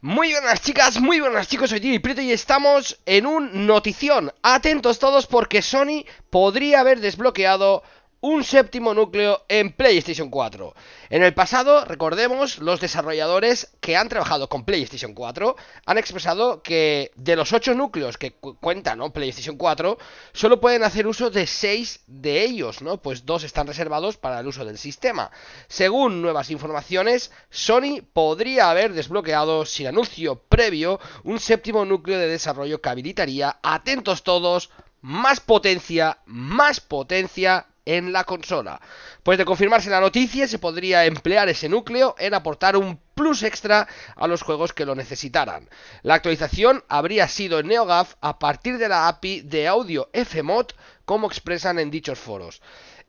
Muy buenas chicas, muy buenas chicos, soy Jimmy Prieto y estamos en un notición. Atentos todos porque Sony podría haber desbloqueado un séptimo núcleo en PlayStation 4. En el pasado, recordemos, los desarrolladores que han trabajado con PlayStation 4 han expresado que de los 8 núcleos que cuenta ¿no? PlayStation 4, solo pueden hacer uso de 6 de ellos, ¿no? Pues dos están reservados para el uso del sistema. Según nuevas informaciones, Sony podría haber desbloqueado sin anuncio previo un séptimo núcleo de desarrollo que habilitaría, atentos todos, más potencia, más potencia en la consola. Pues de confirmarse la noticia, se podría emplear ese núcleo en aportar un plus extra a los juegos que lo necesitaran. La actualización habría sido en NeoGAF a partir de la API de audio FMOD, como expresan en dichos foros.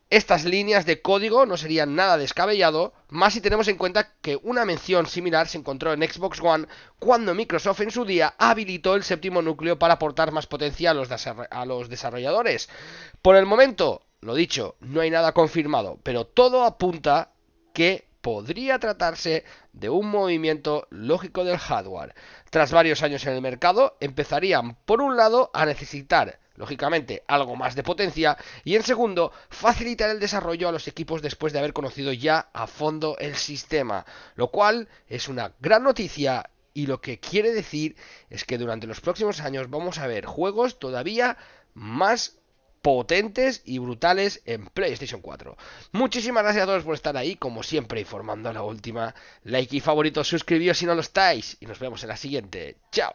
Estas líneas de código no serían nada descabellado, más si tenemos en cuenta que una mención similar se encontró en Xbox One cuando Microsoft en su día habilitó el séptimo núcleo para aportar más potencia a los, a los desarrolladores. Por el momento, lo dicho, no hay nada confirmado, pero todo apunta que podría tratarse de un movimiento lógico del hardware. Tras varios años en el mercado, empezarían, por un lado, a necesitar, lógicamente, algo más de potencia y, en segundo, facilitar el desarrollo a los equipos después de haber conocido ya a fondo el sistema, lo cual es una gran noticia y lo que quiere decir es que durante los próximos años vamos a ver juegos todavía más potentes y brutales en PlayStation 4. Muchísimas gracias a todos por estar ahí, como siempre, informando a la última. Like y favorito, suscribíos si no lo estáis. Y nos vemos en la siguiente. Chao.